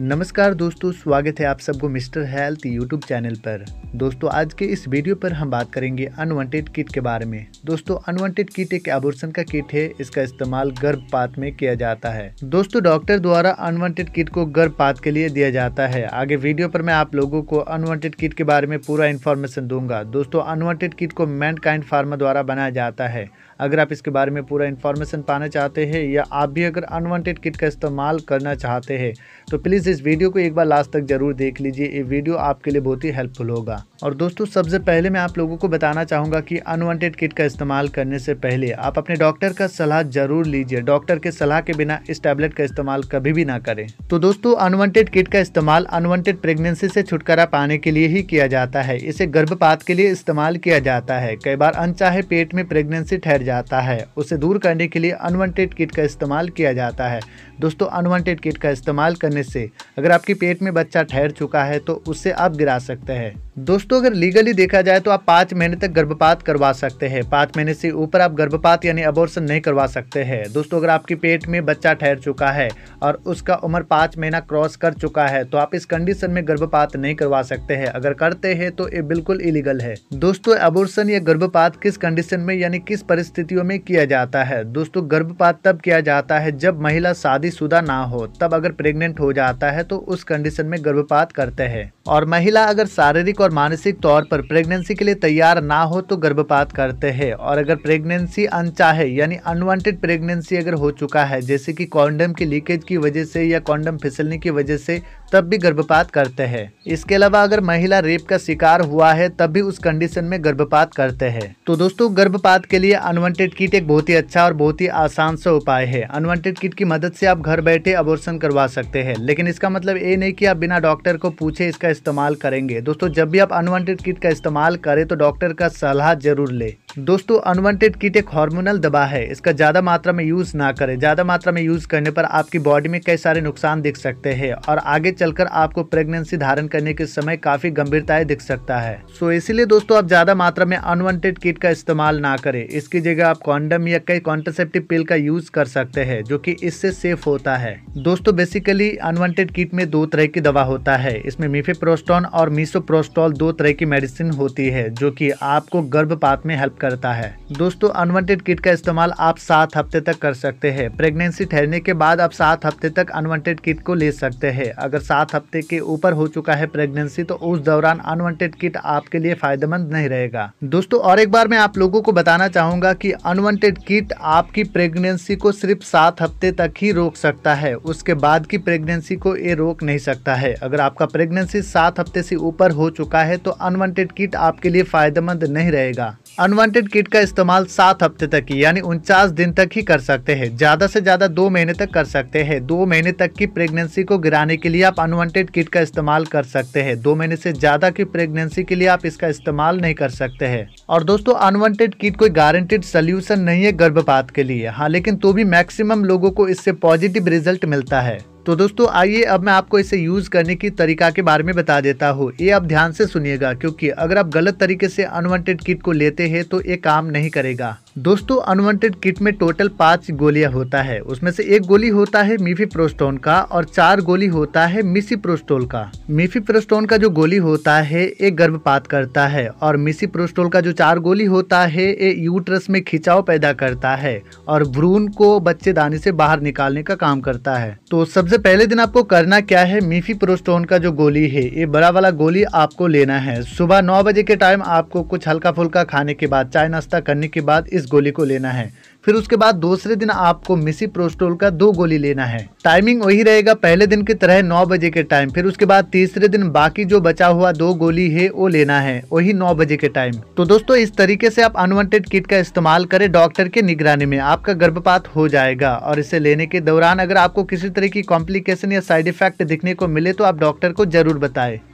नमस्कार दोस्तों स्वागत है आप सबको मिस्टर हेल्थ यूट्यूब चैनल पर दोस्तों आज के इस वीडियो पर हम बात करेंगे अनवांटेड किट के बारे में दोस्तों अनवांटेड किट एक एबोर्सन का किट है इसका इस्तेमाल गर्भपात में किया जाता है दोस्तों डॉक्टर द्वारा अनवांटेड किट को गर्भपात के लिए दिया जाता है आगे वीडियो पर मैं आप लोगों को अनवांटेड किट के बारे में पूरा इन्फॉर्मेशन दूंगा दोस्तों अनवांटेड किट को मैंड फार्मा द्वारा बनाया जाता है अगर आप इसके बारे में पूरा इन्फॉर्मेशन पाना चाहते हैं या आप भी अगर अनवांटेड किट का इस्तेमाल करना चाहते हैं तो प्लीज़ इस वीडियो को एक बार लास्ट तक जरूर देख लीजिए ये वीडियो आपके लिए बहुत ही हेल्पफुल होगा और दोस्तों सबसे पहले मैं आप लोगों को बताना चाहूँगा कि अनवांटेड किट का इस्तेमाल करने से पहले आप अपने डॉक्टर का सलाह जरूर लीजिए डॉक्टर के सलाह के बिना इस टैबलेट का इस्तेमाल कभी भी ना करें तो दोस्तों अनवांटेड किट का इस्तेमाल अनवांटेड प्रेगनेंसी से छुटकारा पाने के लिए ही किया जाता है इसे गर्भपात के लिए इस्तेमाल किया जाता है कई बार अनचाहे पेट में प्रेगनेंसी ठहर जाती जाता है उसे दूर करने के लिए अनवांटेड किट का इस्तेमाल किया जाता है दोस्तों अनवांटेड किट का इस्तेमाल करने से अगर आपके पेट में बच्चा ठहर चुका है तो उससे आप गिरा सकते हैं दोस्तों अगर लीगली देखा जाए तो आप पाँच महीने तक गर्भपात करवा सकते हैं पाँच महीने से ऊपर आप गर्भपात यानी अबोर्सन नहीं करवा सकते हैं दोस्तों अगर आपके पेट में बच्चा ठहर चुका है और उसका उम्र पाँच महीना क्रॉस कर चुका है तो आप इस कंडीशन में गर्भपात नहीं करवा सकते हैं अगर करते हैं तो ये बिल्कुल इलीगल है दोस्तों अबोर्सन या गर्भपात किस कंडीशन में यानी किस परिस्थितियों में किया जाता है दोस्तों गर्भपात तब किया जाता है जब महिला शादी ना हो तब अगर प्रेगनेंट हो जाता है है तो उस कंडीशन में गर्भपात करते हैं और महिला अगर शारीरिक और मानसिक तौर पर प्रेगनेंसी के लिए तैयार ना हो तो गर्भपात करते हैं और अगर प्रेगनेंसी अनचाहे यानी अनवांटेड प्रेगनेंसी अगर हो चुका है जैसे कि कॉन्डम की लीकेज की वजह से या कॉन्डम फिसलने की वजह से तब भी गर्भपात करते हैं इसके अलावा अगर महिला रेप का शिकार हुआ है तब भी उस कंडीशन में गर्भपात करते हैं तो दोस्तों गर्भपात के लिए अनवांटेड किट एक बहुत ही अच्छा और बहुत ही आसान सा उपाय है अनवांटेड किट की मदद से आप घर बैठे अबोर्सन करवा सकते हैं लेकिन इसका मतलब ये नहीं कि आप बिना डॉक्टर को पूछे इसका इस्तेमाल करेंगे दोस्तों जब भी आप अनवांटेड किट का इस्तेमाल करें तो डॉक्टर का सलाह जरूर ले दोस्तों अनवांटेड कीट एक हार्मोनल दवा है इसका ज़्यादा मात्रा में यूज़ ना करें ज़्यादा मात्रा में यूज़ करने पर आपकी बॉडी में कई सारे नुकसान दिख सकते हैं और आगे चलकर आपको प्रेगनेंसी धारण करने के समय काफ़ी गंभीरताएं दिख सकता है सो इसीलिए दोस्तों आप ज़्यादा मात्रा में अनवांटेड किट का इस्तेमाल ना करें इसकी जगह आप कॉन्डम या कई कॉन्टरसेप्टिव पिल का यूज़ कर सकते हैं जो कि इससे सेफ होता है दोस्तों बेसिकली अनवांटेड किट में दो तरह की दवा होता है इसमें मिफेप्रोस्टॉन और मिसोप्रोस्टॉल दो तरह की मेडिसिन होती है जो कि आपको गर्भपात में हेल्प करता है दोस्तों अनवांटेड किट का इस्तेमाल आप सात हफ्ते तक कर सकते हैं प्रेगनेंसी ठहरने के बाद आप सात हफ्ते तक अनवांटेड किट को ले सकते हैं अगर सात हफ्ते के ऊपर हो चुका है प्रेगनेंसी तो उस दौरान अनवांटेड किट आपके लिए फायदेमंद नहीं रहेगा दोस्तों और एक बार मैं आप लोगों को बताना चाहूंगा की अनवांटेड किट आपकी प्रेगनेंसी को सिर्फ सात हफ्ते तक ही रोक सकता है उसके बाद की प्रेगनेंसी को ये रोक नहीं सकता है अगर आपका प्रेगनेंसी सात हफ्ते से ऊपर हो चुका है तो अनवांटेड किट आपके लिए फायदेमंद नहीं रहेगा अनवांटेड किट का इस्तेमाल सात हफ्ते तक की यानी उनचास दिन तक ही कर सकते हैं ज़्यादा से ज़्यादा दो महीने तक कर सकते हैं दो महीने तक की प्रेगनेंसी को गिराने के लिए आप अनवांटेड किट का इस्तेमाल कर सकते हैं दो महीने से ज़्यादा की प्रेगनेंसी के लिए आप इसका इस्तेमाल नहीं कर सकते हैं और दोस्तों अनवांटेड किट कोई गारंटेड सोल्यूशन नहीं है गर्भपात के लिए हाँ लेकिन तो भी मैक्सिमम लोगों को इससे पॉजिटिव रिजल्ट मिलता है तो दोस्तों आइए अब मैं आपको इसे यूज़ करने की तरीका के बारे में बता देता हूँ ये आप ध्यान से सुनिएगा क्योंकि अगर आप गलत तरीके से अनवांटेड किट को लेते हैं तो ये काम नहीं करेगा दोस्तों अनवांटेड किट में टोटल पाँच गोलियां होता है उसमें से एक गोली होता है प्रोस्टोन का और चार गोली होता है मिसी प्रोस्टोल का प्रोस्टोन का जो गोली होता है एक गर्भपात करता है और प्रोस्टोल का जो चार गोली होता है ये यूट्रस में खिंचाव पैदा करता है और भ्रूण को बच्चे दाने से बाहर निकालने का काम करता है तो सबसे पहले दिन आपको करना क्या है प्रोस्टोन का जो गोली है ये बड़ा वाला गोली आपको लेना है सुबह नौ बजे के टाइम आपको कुछ हल्का फुल्का खाने के बाद चाय नाश्ता करने के बाद इस इस गोली को लेना है फिर उसके बाद दूसरे दिन आपको मिसी प्रोस्टोल का दो गोली लेना है टाइमिंग वही रहेगा पहले दिन की तरह नौ बजे के टाइम फिर उसके बाद तीसरे दिन बाकी जो बचा हुआ दो गोली है वो लेना है वही नौ बजे के टाइम तो दोस्तों इस तरीके से आप अनवांटेड किट का इस्तेमाल करें डॉक्टर के निगरानी में आपका गर्भपात हो जाएगा और इसे लेने के दौरान अगर आपको किसी तरह की कॉम्प्लिकेशन या साइड इफेक्ट दिखने को मिले तो आप डॉक्टर को जरूर बताएं